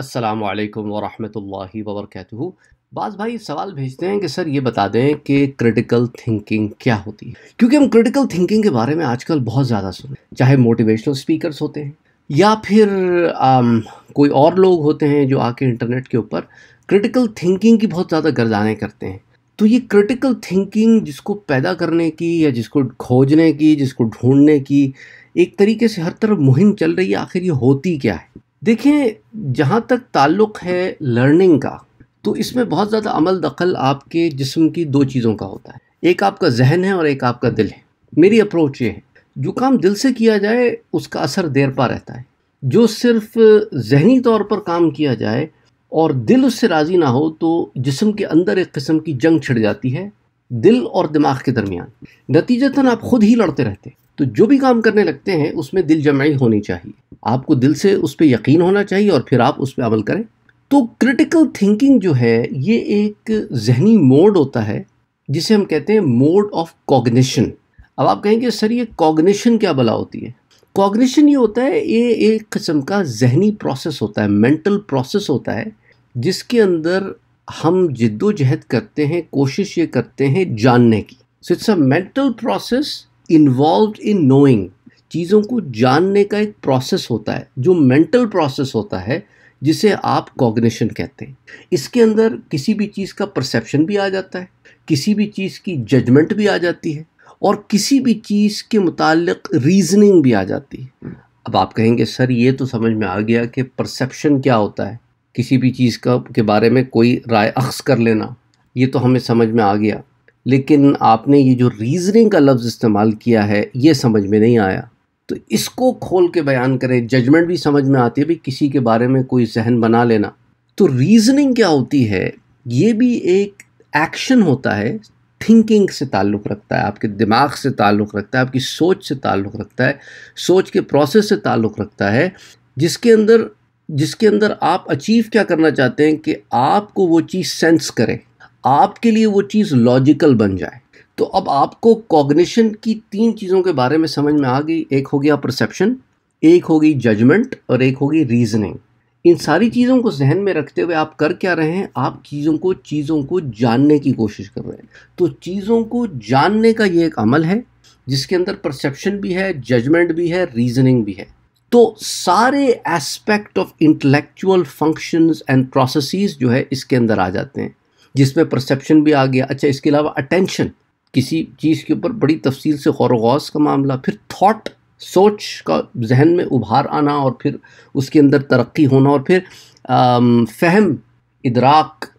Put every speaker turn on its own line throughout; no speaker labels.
अस्सलाम वालेकुम वरहमतुल्लाहि वबरकatuह बाज़ भाई सवाल भेजते हैं कि सर ये बता दें कि क्रिटिकल थिंकिंग क्या होती है क्योंकि हम क्रिटिकल थिंकिंग के बारे में आजकल बहुत ज़्यादा सुने चाहे मोटिवेशनल स्पीकर्स होते हैं या फिर आम, कोई और लोग होते हैं जो आके इंटरनेट के ऊपर क्रिटिकल थिंकिंग की बहुत ज़्यादा गर्दानें करते हैं तो ये क्रिटिकल थिंकिंग जिसको पैदा करने की या जिसको खोजने की जिसको ढूंढने की एक तरीके से हर तरफ मुहिम चल रही है आखिर ये होती क्या है देखें जहाँ तक ताल्लुक़ है लर्निंग का तो इसमें बहुत ज़्यादा अमल दखल आपके जिस्म की दो चीज़ों का होता है एक आपका जहन है और एक आपका दिल है मेरी अप्रोच ये है जो काम दिल से किया जाए उसका असर देर पा रहता है जो सिर्फ जहनी तौर पर काम किया जाए और दिल उससे राज़ी ना हो तो जिस्म के अंदर एक किस्म की जंग छिड़ जाती है दिल और दिमाग के दरमियान नतीजतन आप खुद ही लड़ते रहते तो जो भी काम करने लगते हैं उसमें दिल जमाई होनी चाहिए आपको दिल से उस पर यकीन होना चाहिए और फिर आप उस पर अमल करें तो क्रिटिकल थिंकिंग जो है ये एक जहनी मोड होता है जिसे हम कहते हैं मोड ऑफ कॉग्निशन अब आप कहेंगे सर ये कॉग्निशन क्या भला होती है कॉग्निशन ये होता है ये एक किस्म का जहनी प्रोसेस होता है मेंटल प्रोसेस होता है जिसके अंदर हम जिद्दोजहद करते हैं कोशिश ये करते हैं जानने की so it's a mental process involve in knowing चीज़ों को जानने का एक प्रोसेस होता है जो मेंटल प्रोसेस होता है जिसे आप कॉग्निशन कहते हैं इसके अंदर किसी भी चीज़ का परसेप्शन भी आ जाता है किसी भी चीज़ की जजमेंट भी आ जाती है और किसी भी चीज़ के मुतालिक रीजनिंग भी आ जाती है अब आप कहेंगे सर ये तो समझ में आ गया कि परसेप्शन क्या होता है किसी भी चीज़ का के बारे में कोई राय अक्स कर लेना ये तो हमें समझ में आ गया लेकिन आपने ये जो रीजनिंग का लफ्ज़ इस्तेमाल किया है ये समझ में नहीं आया तो इसको खोल के बयान करें जजमेंट भी समझ में आती है भाई किसी के बारे में कोई जहन बना लेना तो रीजनिंग क्या होती है ये भी एक एक्शन होता है थिंकिंग से ताल्लुक़ रखता है आपके दिमाग से ताल्लुक़ रखता है आपकी सोच से ताल्लुक़ रखता है सोच के प्रोसेस से ताल्लुक़ रखता है जिसके अंदर जिसके अंदर आप अचीव क्या करना चाहते हैं कि आपको वो चीज़ सेंस करें आपके लिए वो चीज़ लॉजिकल बन जाए तो अब आपको कॉग्निशन की तीन चीज़ों के बारे में समझ में आ गई एक हो गया परसेप्शन एक हो गई जजमेंट और एक होगी रीजनिंग इन सारी चीज़ों को जहन में रखते हुए आप कर क्या रहे हैं आप चीज़ों को चीज़ों को जानने की कोशिश कर रहे हैं तो चीज़ों को जानने का ये एक अमल है जिसके अंदर परसेप्शन भी है जजमेंट भी है रीजनिंग भी है तो सारे aspect of intellectual functions and processes जो है इसके अंदर आ जाते हैं जिसमें परसेप्शन भी आ गया अच्छा इसके अलावा अटेंशन किसी चीज़ के ऊपर बड़ी तफसील से गौर वौस का मामला फिर थाट सोच का जहन में उभार आना और फिर उसके अंदर तरक्की होना और फिर फहम इदराक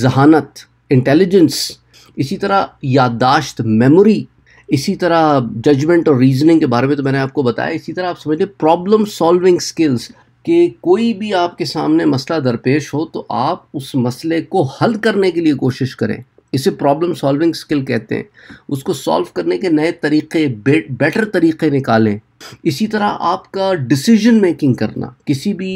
जहानत इंटेलिजेंस इसी तरह याददाश्त मेमोरी इसी तरह जजमेंट और रीजनिंग के बारे में तो मैंने आपको बताया इसी तरह आप समझ लें प्रॉब्लम सॉल्विंग स्किल्स कि कोई भी आपके सामने मसला दरपेश हो तो आप उस मसले को हल करने के लिए कोशिश करें इसे प्रॉब्लम सॉल्विंग स्किल कहते हैं उसको सॉल्व करने के नए तरीके बे, बेटर तरीके निकालें इसी तरह आपका डिसीजन मेकिंग करना किसी भी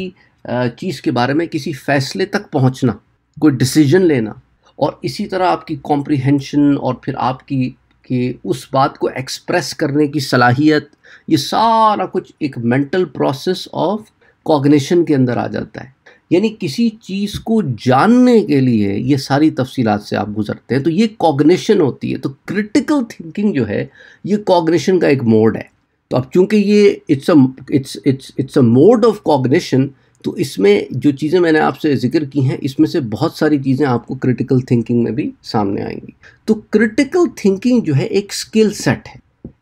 चीज़ के बारे में किसी फैसले तक पहुंचना कोई डिसीजन लेना और इसी तरह आपकी कॉम्प्रिहेंशन और फिर आपकी कि उस बात को एक्सप्रेस करने की सलाहियत ये सारा कुछ एक मेंटल प्रोसेस ऑफ कॉग्निशन के अंदर आ जाता है यानी किसी चीज़ को जानने के लिए ये सारी तफसीलात से आप गुजरते हैं तो ये कॉग्निशन होती है तो क्रिटिकल थिंकिंग जो है ये कॉग्निशन का एक मोड है तो अब चूंकि ये it's a it's it's it's a mode of cognition तो इसमें जो चीज़ें मैंने आपसे जिक्र की हैं इसमें से बहुत सारी चीज़ें आपको क्रिटिकल थिंकिंग में भी सामने आएंगी तो क्रिटिकल थिंकिंग जो है एक स्किल सेट है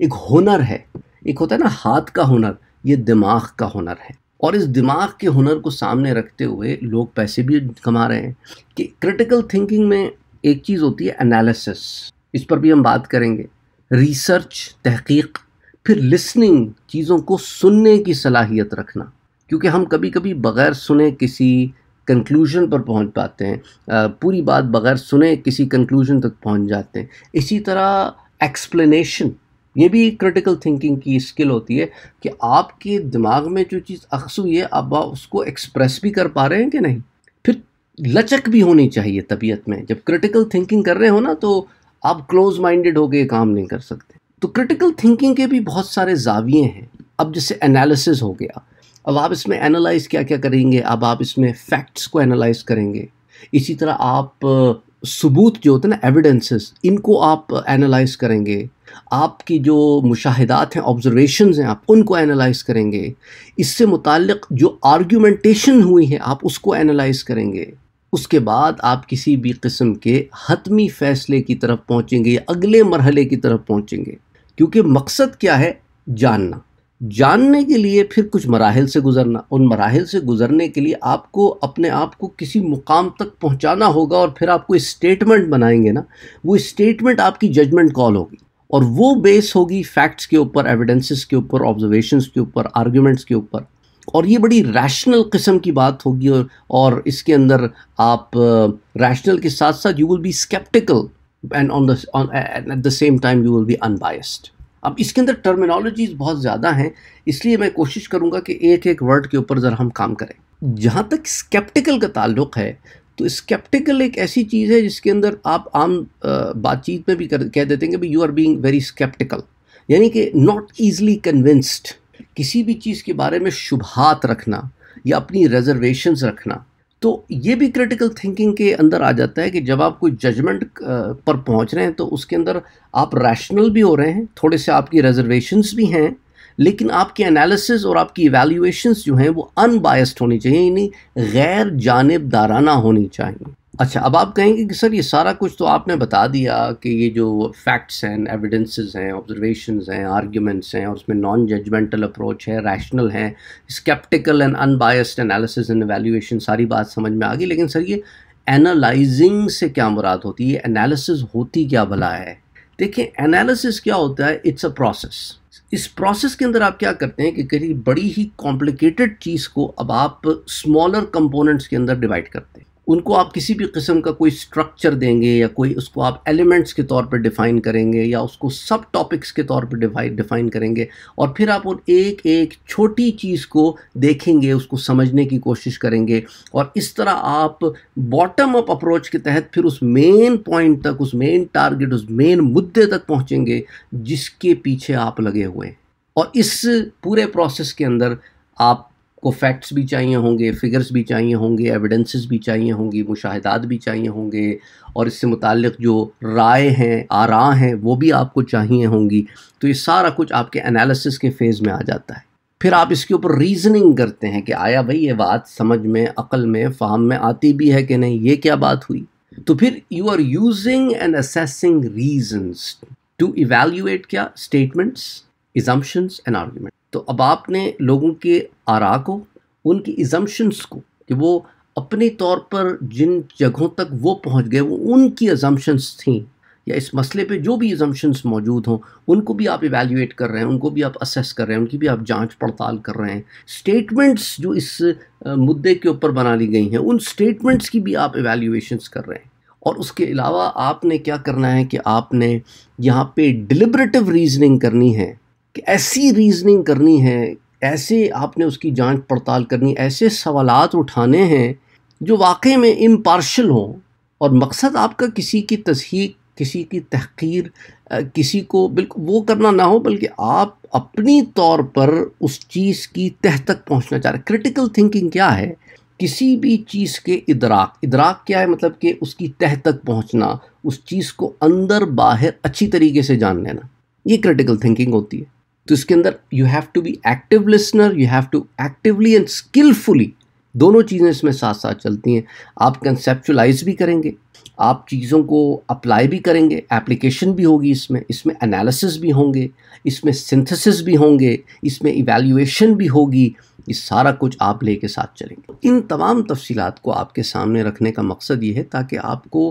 एक हुनर है एक होता है ना हाथ का हुनर ये दिमाग का हुनर है और इस दिमाग के हुनर को सामने रखते हुए लोग पैसे भी कमा रहे हैं कि क्रिटिकल थिंकिंग में एक चीज़ होती है एनालिसिस इस पर भी हम बात करेंगे रिसर्च तहकीक फिर लिसनिंग चीज़ों को सुनने की सलाहियत रखना क्योंकि हम कभी कभी बग़ैर सुने किसी कंक्लूजन पर पहुंच पाते हैं पूरी बात बगैर सुने किसी कंक्लूजन तक पहुंच जाते हैं इसी तरह एक्सप्लेनेशन ये भी क्रिटिकल थिंकिंग की स्किल होती है कि आपके दिमाग में जो चीज़ अक्स हुई है अब आप उसको एक्सप्रेस भी कर पा रहे हैं कि नहीं फिर लचक भी होनी चाहिए तबीयत में जब क्रिटिकल थिंकिंग कर रहे हो ना तो आप क्लोज माइंडेड हो गए काम नहीं कर सकते तो क्रिटिकल थिंकिंग के भी बहुत सारे जाविये हैं अब जैसे एनालिसिस हो गया अब आप इसमें एनालाइज क्या क्या करेंगे अब आप इसमें फैक्ट्स को एनालाइज करेंगे इसी तरह आप सबूत जो होते हैं ना एविडेंसेस इनको आप एनालाइज करेंगे आपकी जो मुशाहिदात हैं ऑब्जर्वेशन हैं आप उनको एनालाइज करेंगे इससे मुतक जो आर्ग्यूमेंटेशन हुई है आप उसको एनालाइज करेंगे उसके बाद आप किसी भी किस्म के हतमी फ़ैसले की तरफ पहुँचेंगे या अगले मरहले की तरफ पहुँचेंगे क्योंकि मकसद क्या है जानना जानने के लिए फिर कुछ मराहल से गुज़रना उन मराहल से गुज़रने के लिए आपको अपने आप को किसी मुकाम तक पहुंचाना होगा और फिर आपको स्टेटमेंट बनाएंगे ना वो स्टेटमेंट आपकी जजमेंट कॉल होगी और वो बेस होगी फैक्ट्स के ऊपर एविडेंसेस के ऊपर ऑब्जर्वेशंस के ऊपर आर्ग्यूमेंट्स के ऊपर और ये बड़ी रैशनल किस्म की बात होगी और, और इसके अंदर आप रैशनल के साथ साथ you will be skeptical and on at the same time you will be unbiased अब इसके अंदर टर्मिनोलॉजीज़ बहुत ज़्यादा हैं इसलिए मैं कोशिश करूँगा कि एक एक वर्ड के ऊपर ज़रा हम काम करें जहाँ तक स्केप्टिकल का ताल्लुक है तो स्केप्टिकल एक ऐसी चीज़ है जिसके अंदर आप आम बातचीत में भी कर कह देते हैं कि you are being very skeptical यानी कि नॉट ईजली कन्विंस्ड किसी भी चीज़ के बारे में शुभात रखना या अपनी रिजर्वेशंस रखना तो ये भी क्रिटिकल थिंकिंग के अंदर आ जाता है कि जब आप कोई जजमेंट पर पहुंच रहे हैं तो उसके अंदर आप रैशनल भी हो रहे हैं थोड़े से आपकी रिजर्वेशंस भी हैं लेकिन आपकी एनालिसिस और आपकी इवेल्यूएशंस जो हैं वो अनबायस्ड होनी चाहिए यानी गैर जानबदाराना होनी चाहिए अच्छा अब आप कहेंगे कि सर ये सारा कुछ तो आपने बता दिया कि ये जो फैक्ट्स हैं एविडेंसेस हैं ऑब्जर्वेशंस हैं आर्ग्यूमेंट्स हैं और उसमें नॉन जजमेंटल अप्रोच है रैशनल हैं skeptical and unbiased analysis and evaluation सारी बात समझ में आ गई लेकिन सर ये एनालाइजिंग से क्या मुराद होती है एनालिसिस होती क्या भला है देखिए एनालिसिस क्या होता है इट्स अ प्रोसेस इस प्रोसेस के अंदर आप क्या करते हैं कि कहीं बड़ी ही कॉम्प्लिकेटेड चीज़ को अब आप स्मॉलर कंपोनेंट्स के अंदर डिवाइड करते हैं उनको आप किसी भी किस्म का कोई स्ट्रक्चर देंगे या कोई उसको आप एलिमेंट्स के तौर पर डिफ़ाइन करेंगे या उसको सब टॉपिक्स के तौर पर डिफ़ाइन करेंगे और फिर आप उन एक एक छोटी चीज़ को देखेंगे उसको समझने की कोशिश करेंगे और इस तरह आप बॉटम अप अप्रोच के तहत फिर उस मेन पॉइंट तक उस मेन टारगेट उस मेन मुद्दे तक पहुँचेंगे जिसके पीछे आप लगे हुए हैं और इस पूरे प्रोसेस के अंदर आप को फैक्ट्स भी चाहिए होंगे फिगर्स भी चाहिए होंगे एविडेंसेस भी चाहिए होंगी मुशाहदात भी चाहिए होंगे और इससे मुतल जो राय हैं आरा हैं वो भी आपको चाहिए होंगी तो ये सारा कुछ आपके एनालिसिस के फेज़ में आ जाता है फिर आप इसके ऊपर रीजनिंग करते हैं कि आया भाई ये बात समझ में अकल में फाहम में आती भी है कि नहीं ये क्या बात हुई तो फिर you are using and assessing reasons to evaluate क्या स्टेटमेंट्स इजम्पन्स एंड आर्ग्यूमेंट तो अब आपने लोगों के आरा को उनकी एजम्पन्स को कि वो अपने तौर पर जिन जगहों तक वो पहुंच गए वो उनकी एजम्पन्स थी या इस मसले पे जो भी एजम्पन्स मौजूद हों उनको भी आप इवेल्यूएट कर रहे हैं उनको भी आप असेस कर रहे हैं उनकी भी आप जांच पड़ताल कर रहे हैं स्टेटमेंट्स जो इस मुद्दे के ऊपर बना ली गई हैं उन स्टेटमेंट्स की भी आप इवेल्यूएशंस कर रहे हैं और उसके अलावा आपने क्या करना है कि आपने यहाँ पे डिलिब्रेटिव रीजनिंग करनी है कि ऐसी रीजनिंग करनी है ऐसे आपने उसकी जांच पड़ताल करनी ऐसे सवालात उठाने हैं जो वाकई में इम्पार्शल हों और मकसद आपका किसी की तस्हीक किसी की तहकीर किसी को बिल्कुल वो करना ना हो बल्कि आप अपनी तौर पर उस चीज़ की तह तक पहुंचना चाह रहे क्रिटिकल थिंकिंग क्या है किसी भी चीज़ के इदराक इदराक क्या है मतलब कि उसकी तह तक पहुंचना उस चीज़ को अंदर बाहर अच्छी तरीके से जान लेना ये क्रिटिकल थिंकिंग होती है तो इसके अंदर you have to be active listener you have to actively and skillfully दोनों चीज़ें इसमें साथ साथ चलती हैं आप कंसेप्चुलाइज भी करेंगे आप चीज़ों को अप्लाई भी करेंगे एप्लीकेशन भी होगी इसमें इसमें एनालिसिस भी होंगे इसमें सिंथेसिस भी होंगे इसमें इवेल्यूएशन भी होगी ये सारा कुछ आप ले के साथ चलेंगे इन तमाम तफसीत को आपके सामने रखने का मकसद ये है ताकि आपको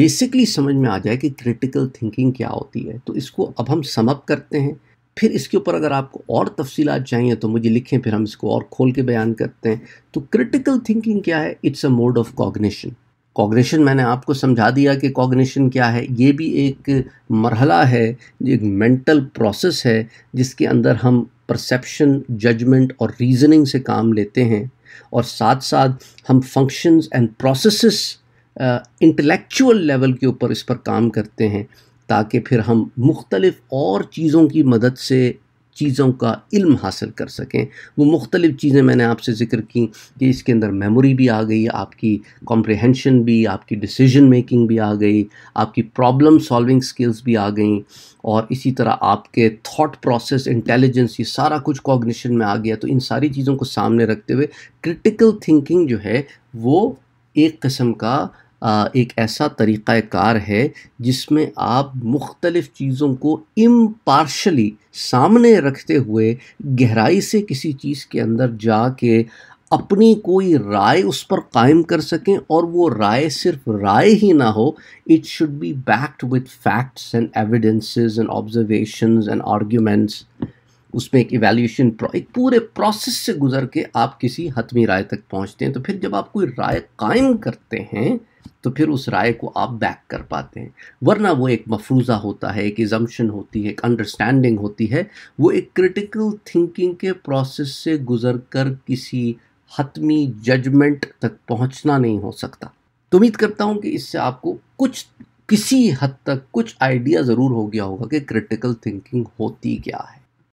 बेसिकली समझ में आ जाए कि क्रिटिकल थिंकिंग क्या होती है तो इसको अब हम समअप करते हैं फिर इसके ऊपर अगर आपको और तफसीलात चाहिए तो मुझे लिखें फिर हम इसको और खोल के बयान करते हैं तो क्रिटिकल थिंकिंग क्या है it's a mode of cognition cognition मैंने आपको समझा दिया कि कॉग्निशन क्या है ये भी एक मरहला है एक मेंटल प्रोसेस है जिसके अंदर हम परसेप्शन जजमेंट और रीजनिंग से काम लेते हैं और साथ साथ हम functions and processes intellectual level के ऊपर इस पर काम करते हैं ताकि फिर हम मुख्तलिफ़ और चीज़ों की मदद से चीज़ों का इल्म हासिल कर सकें वो मुख्तलिफ़ चीज़ें मैंने आपसे ज़िक्र की कि इसके अंदर मेमोरी भी आ गई आपकी कॉम्प्रिहेंशन भी आपकी डिसीजन मेकिंग भी आ गई आपकी प्रॉब्लम सॉल्विंग स्किल्स भी आ गई और इसी तरह आपके थॉट प्रोसेस इंटेलिजेंस ये सारा कुछ कॉग्निशन में आ गया तो इन सारी चीज़ों को सामने रखते हुए क्रिटिकल थिंकिंग जो है वो एक किस्म का एक ऐसा कार है जिसमें आप मुख्तलिफ़ चीज़ों को इम्पार्शली सामने रखते हुए गहराई से किसी चीज़ के अंदर जा के अपनी कोई राय उस पर कायम कर सकें और वो राय सिर्फ राय ही ना हो it should be backed with facts and evidences and observations and arguments उसमें एक इवेल्यूशन एक पूरे प्रोसेस से गुजर के आप किसी हतमी राय तक पहुंचते हैं तो फिर जब आप कोई राय कायम करते हैं तो फिर उस राय को आप बैक कर पाते हैं वरना वो एक मफरूज़ा होता है एक इजम्पन होती है एक अंडरस्टैंडिंग होती है वो एक क्रिटिकल थिंकिंग के प्रोसेस से गुज़र कर किसी हतमी जजमेंट तक पहुंचना नहीं हो सकता तो उम्मीद करता हूं कि इससे आपको कुछ किसी हद तक कुछ आइडिया ज़रूर हो गया होगा कि क्रिटिकल थिंकिंग होती क्या है